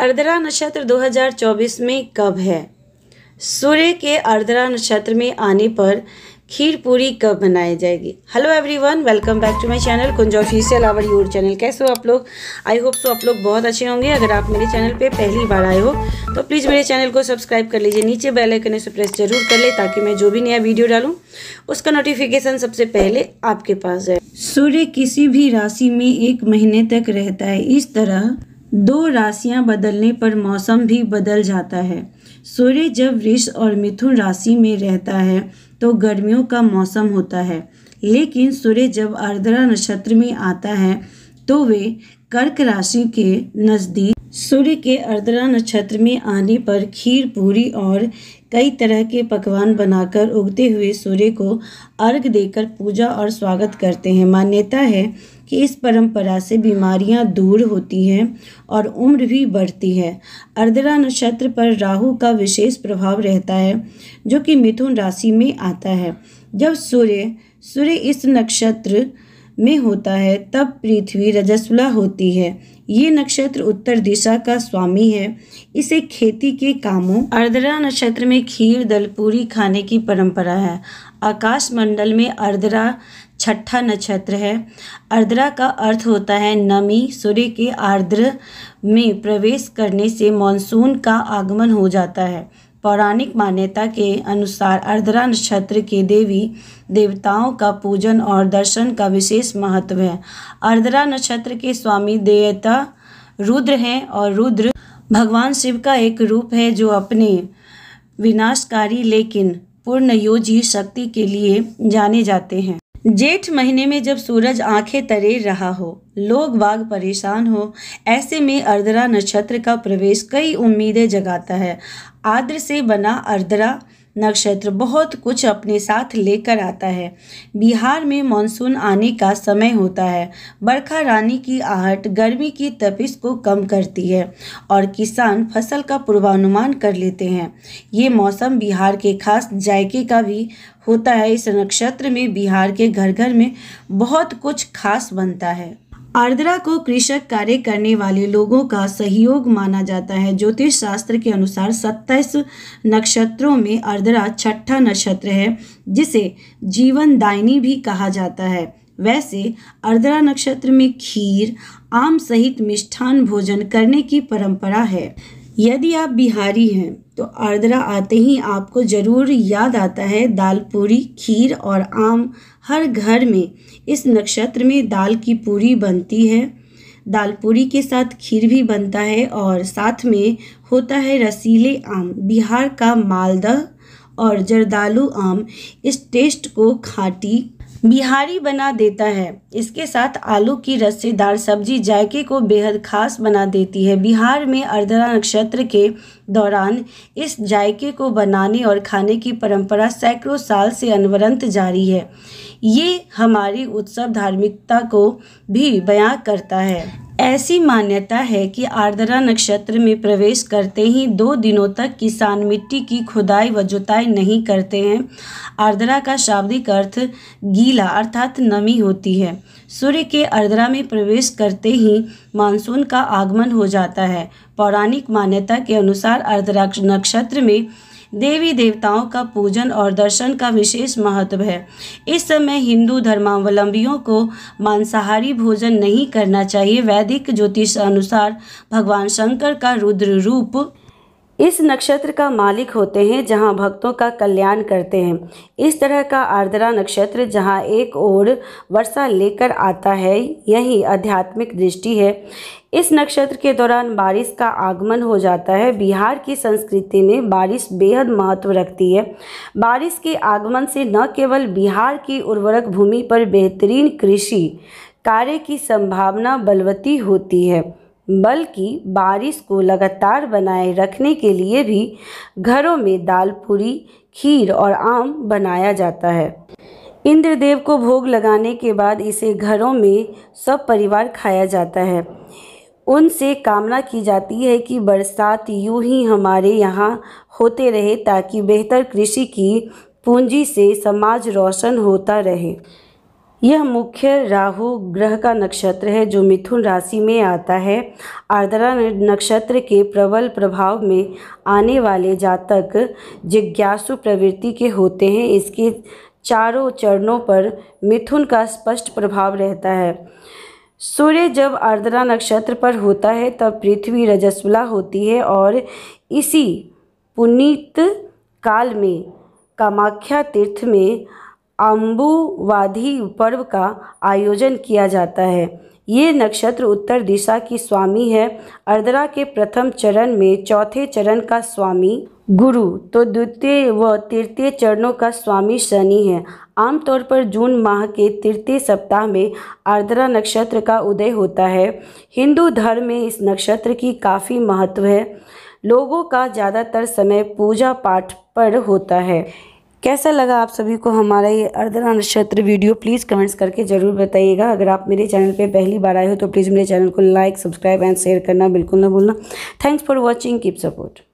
अर्धरा नक्षत्र 2024 में कब है सूर्य के अर्धरा नक्षत्र में आने पर खीर पूरी कब बनाई जाएगी hello everyone welcome back to my channel Kunj official our your channel कैसे हो आप लोग आई होप सो आप लोग बहुत अच्छे होंगे अगर आप मेरे चैनल पे पहली बार आए हो तो प्लीज़ मेरे चैनल को सब्सक्राइब कर लीजिए नीचे बेल आइकन से प्रेस जरूर कर ले ताकि मैं जो भी नया वीडियो डालूँ उसका नोटिफिकेशन सबसे पहले आपके पास जाए सूर्य किसी भी राशि में एक महीने तक रहता है इस तरह दो राशियां बदलने पर मौसम भी बदल जाता है सूर्य जब वृष और मिथुन राशि में रहता है तो गर्मियों का मौसम होता है लेकिन सूर्य जब आर्द्रा नक्षत्र में आता है तो वे कर्क राशि के नज़दीक सूर्य के अर्द्रा नक्षत्र में आने पर खीर पूरी और कई तरह के पकवान बनाकर उगते हुए सूर्य को अर्घ देकर पूजा और स्वागत करते हैं मान्यता है कि इस परंपरा से बीमारियां दूर होती हैं और उम्र भी बढ़ती है अर्द्रा नक्षत्र पर राहु का विशेष प्रभाव रहता है जो कि मिथुन राशि में आता है जब सूर्य सूर्य इस नक्षत्र में होता है तब पृथ्वी रजस्वला होती है ये नक्षत्र उत्तर दिशा का स्वामी है इसे खेती के कामों अर्धरा नक्षत्र में खीर दलपूरी खाने की परंपरा है आकाश मंडल में अर्धरा छठा नक्षत्र है आर्द्रा का अर्थ होता है नमी सूर्य के आर्द्र में प्रवेश करने से मानसून का आगमन हो जाता है पौराणिक मान्यता के अनुसार आर्द्रा नक्षत्र के देवी देवताओं का पूजन और दर्शन का विशेष महत्व है आर्द्रा नक्षत्र के स्वामी देवता रुद्र हैं और रुद्र भगवान शिव का एक रूप है जो अपने विनाशकारी लेकिन पूर्णयोजी शक्ति के लिए जाने जाते हैं जेठ महीने में जब सूरज आंखें तरेर रहा हो लोग बाग परेशान हो ऐसे में अर्द्रा नक्षत्र का प्रवेश कई उम्मीदें जगाता है आर्द्र से बना अर्द्रा नक्षत्र बहुत कुछ अपने साथ लेकर आता है बिहार में मानसून आने का समय होता है बरखा रानी की आहट गर्मी की तपिश को कम करती है और किसान फसल का पूर्वानुमान कर लेते हैं ये मौसम बिहार के खास जायके का भी होता है इस नक्षत्र में बिहार के घर घर में बहुत कुछ खास बनता है आर्द्रा को कृषक कार्य करने वाले लोगों का सहयोग माना जाता है ज्योतिष शास्त्र के अनुसार सत्ताईस नक्षत्रों में आर्द्रा छठा नक्षत्र है जिसे जीवनदायिनी भी कहा जाता है वैसे अर्द्रा नक्षत्र में खीर आम सहित मिष्ठान भोजन करने की परंपरा है यदि आप बिहारी हैं तो आर्द्रा आते ही आपको ज़रूर याद आता है दाल पूरी खीर और आम हर घर में इस नक्षत्र में दाल की पूरी बनती है दाल पूरी के साथ खीर भी बनता है और साथ में होता है रसीले आम बिहार का मालदा और जरदालू आम इस टेस्ट को खाटी बिहारी बना देता है इसके साथ आलू की रस्सेदार सब्जी जायके को बेहद खास बना देती है बिहार में अर्धरा नक्षत्र के दौरान इस जायके को बनाने और खाने की परंपरा सैकड़ों साल से अनवरंत जारी है ये हमारी उत्सव धार्मिकता को भी बयां करता है ऐसी मान्यता है कि आर्द्रा नक्षत्र में प्रवेश करते ही दो दिनों तक किसान मिट्टी की खुदाई व जुताई नहीं करते हैं आर्द्रा का शाब्दिक अर्थ गीला अर्थात नमी होती है सूर्य के आर्द्रा में प्रवेश करते ही मानसून का आगमन हो जाता है पौराणिक मान्यता के अनुसार आर्द्रा नक्षत्र में देवी देवताओं का पूजन और दर्शन का विशेष महत्व है इस समय हिंदू धर्मावलंबियों को मांसाहारी भोजन नहीं करना चाहिए वैदिक ज्योतिष अनुसार भगवान शंकर का रुद्र रूप इस नक्षत्र का मालिक होते हैं जहां भक्तों का कल्याण करते हैं इस तरह का आर्द्रा नक्षत्र जहां एक ओर वर्षा लेकर आता है यही आध्यात्मिक दृष्टि है इस नक्षत्र के दौरान बारिश का आगमन हो जाता है बिहार की संस्कृति में बारिश बेहद महत्व रखती है बारिश के आगमन से न केवल बिहार की उर्वरक भूमि पर बेहतरीन कृषि कार्य की संभावना बलवती होती है बल्कि बारिश को लगातार बनाए रखने के लिए भी घरों में दाल पूरी खीर और आम बनाया जाता है इंद्रदेव को भोग लगाने के बाद इसे घरों में सब परिवार खाया जाता है उनसे कामना की जाती है कि बरसात यूं ही हमारे यहाँ होते रहे ताकि बेहतर कृषि की पूंजी से समाज रोशन होता रहे यह मुख्य राहु ग्रह का नक्षत्र है जो मिथुन राशि में आता है आर्द्रा नक्षत्र के प्रबल प्रभाव में आने वाले जातक जिज्ञासु प्रवृत्ति के होते हैं इसके चारों चरणों पर मिथुन का स्पष्ट प्रभाव रहता है सूर्य जब आर्द्रा नक्षत्र पर होता है तब पृथ्वी रजस्वला होती है और इसी पुनीत काल में कामाख्या तीर्थ में अम्बुवाधि पर्व का आयोजन किया जाता है ये नक्षत्र उत्तर दिशा की स्वामी है अर्द्रा के प्रथम चरण में चौथे चरण का स्वामी गुरु तो द्वितीय व तृतीय चरणों का स्वामी शनि है आमतौर पर जून माह के तृतीय सप्ताह में आर्द्रा नक्षत्र का उदय होता है हिंदू धर्म में इस नक्षत्र की काफ़ी महत्व है लोगों का ज़्यादातर समय पूजा पाठ पर होता है कैसा लगा आप सभी को हमारा ये अर्धना नक्षत्र वीडियो प्लीज़ कमेंट्स करके ज़रूर बताइएगा अगर आप मेरे चैनल पे पहली बार आए हो तो प्लीज़ मेरे चैनल को लाइक सब्सक्राइब एंड शेयर करना बिल्कुल ना भूलना thanks for watching keep support